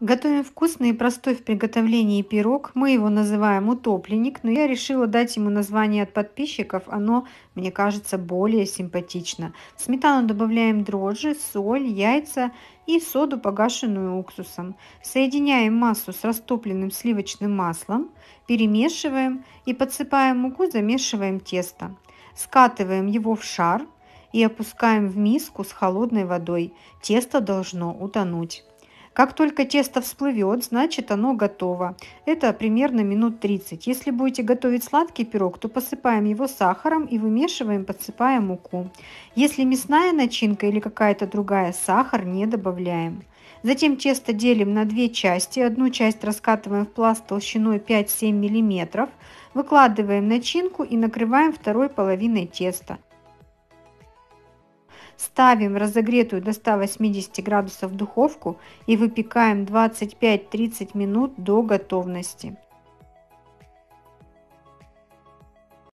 Готовим вкусный и простой в приготовлении пирог. Мы его называем утопленник, но я решила дать ему название от подписчиков. Оно, мне кажется, более симпатично. В сметану добавляем дрожжи, соль, яйца и соду, погашенную уксусом. Соединяем массу с растопленным сливочным маслом, перемешиваем и подсыпаем муку, замешиваем тесто. Скатываем его в шар и опускаем в миску с холодной водой. Тесто должно утонуть. Как только тесто всплывет, значит оно готово. Это примерно минут 30. Если будете готовить сладкий пирог, то посыпаем его сахаром и вымешиваем, подсыпая муку. Если мясная начинка или какая-то другая, сахар не добавляем. Затем тесто делим на две части. Одну часть раскатываем в пласт толщиной 5-7 мм. Выкладываем начинку и накрываем второй половиной теста. Ставим разогретую до 180 градусов духовку и выпекаем 25-30 минут до готовности.